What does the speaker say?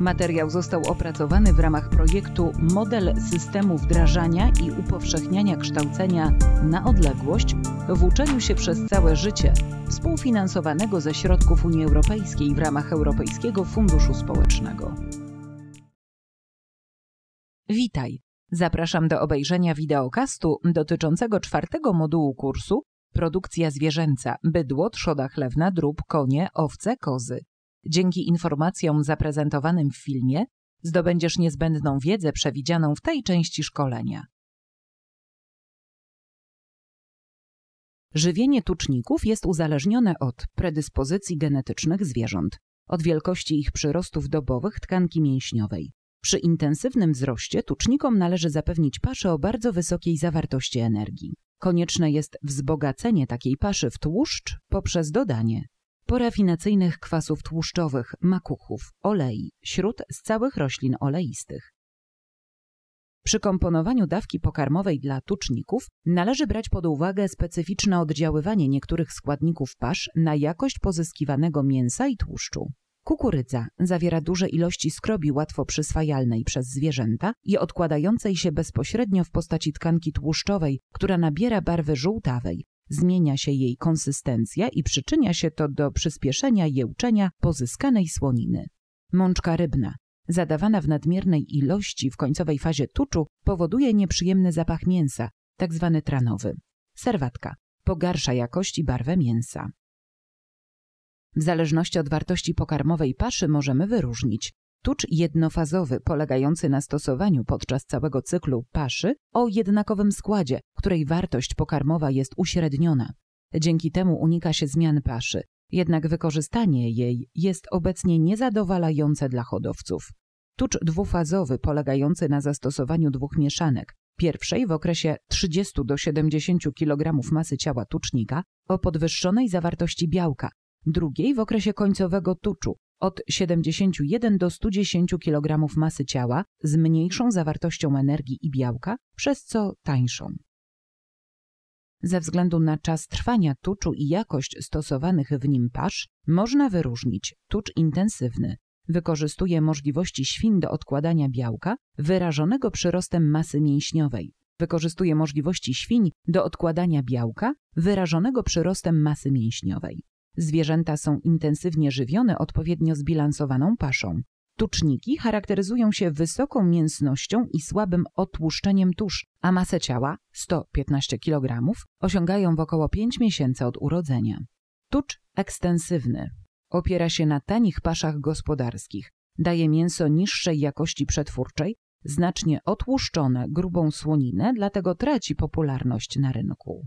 Materiał został opracowany w ramach projektu Model systemu wdrażania i upowszechniania kształcenia na odległość w uczeniu się przez całe życie, współfinansowanego ze środków Unii Europejskiej w ramach Europejskiego Funduszu Społecznego. Witaj! Zapraszam do obejrzenia wideokastu dotyczącego czwartego modułu kursu Produkcja zwierzęca – bydło, trzoda chlewna, drób, konie, owce, kozy. Dzięki informacjom zaprezentowanym w filmie zdobędziesz niezbędną wiedzę przewidzianą w tej części szkolenia. Żywienie tuczników jest uzależnione od predyspozycji genetycznych zwierząt, od wielkości ich przyrostów dobowych tkanki mięśniowej. Przy intensywnym wzroście tucznikom należy zapewnić paszę o bardzo wysokiej zawartości energii. Konieczne jest wzbogacenie takiej paszy w tłuszcz poprzez dodanie porafinacyjnych kwasów tłuszczowych, makuchów, olei, śród z całych roślin oleistych. Przy komponowaniu dawki pokarmowej dla tuczników należy brać pod uwagę specyficzne oddziaływanie niektórych składników pasz na jakość pozyskiwanego mięsa i tłuszczu. Kukurydza zawiera duże ilości skrobi łatwo przyswajalnej przez zwierzęta i odkładającej się bezpośrednio w postaci tkanki tłuszczowej, która nabiera barwy żółtawej, zmienia się jej konsystencja i przyczynia się to do przyspieszenia jełczenia pozyskanej słoniny. Mączka rybna, zadawana w nadmiernej ilości w końcowej fazie tuczu, powoduje nieprzyjemny zapach mięsa, tzw. Tak tranowy. Serwatka pogarsza jakość i barwę mięsa. W zależności od wartości pokarmowej paszy możemy wyróżnić Tucz jednofazowy, polegający na stosowaniu podczas całego cyklu paszy o jednakowym składzie, której wartość pokarmowa jest uśredniona. Dzięki temu unika się zmian paszy, jednak wykorzystanie jej jest obecnie niezadowalające dla hodowców. Tucz dwufazowy, polegający na zastosowaniu dwóch mieszanek, pierwszej w okresie 30 do 70 kg masy ciała tucznika o podwyższonej zawartości białka, drugiej w okresie końcowego tuczu od 71 do 110 kg masy ciała z mniejszą zawartością energii i białka, przez co tańszą. Ze względu na czas trwania tuczu i jakość stosowanych w nim pasz, można wyróżnić tucz intensywny. Wykorzystuje możliwości świn do odkładania białka, wyrażonego przyrostem masy mięśniowej. Wykorzystuje możliwości świń do odkładania białka, wyrażonego przyrostem masy mięśniowej. Zwierzęta są intensywnie żywione odpowiednio zbilansowaną paszą. Tuczniki charakteryzują się wysoką mięsnością i słabym otłuszczeniem tusz, a masę ciała 115 kg osiągają w około 5 miesięcy od urodzenia. Tucz ekstensywny opiera się na tanich paszach gospodarskich, daje mięso niższej jakości przetwórczej, znacznie otłuszczone grubą słoninę, dlatego traci popularność na rynku.